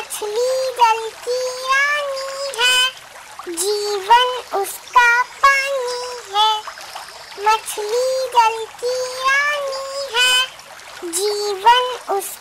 मछली जल की रानी है जीवन उसका पानी है मछली जल की रानी है जीवन उसका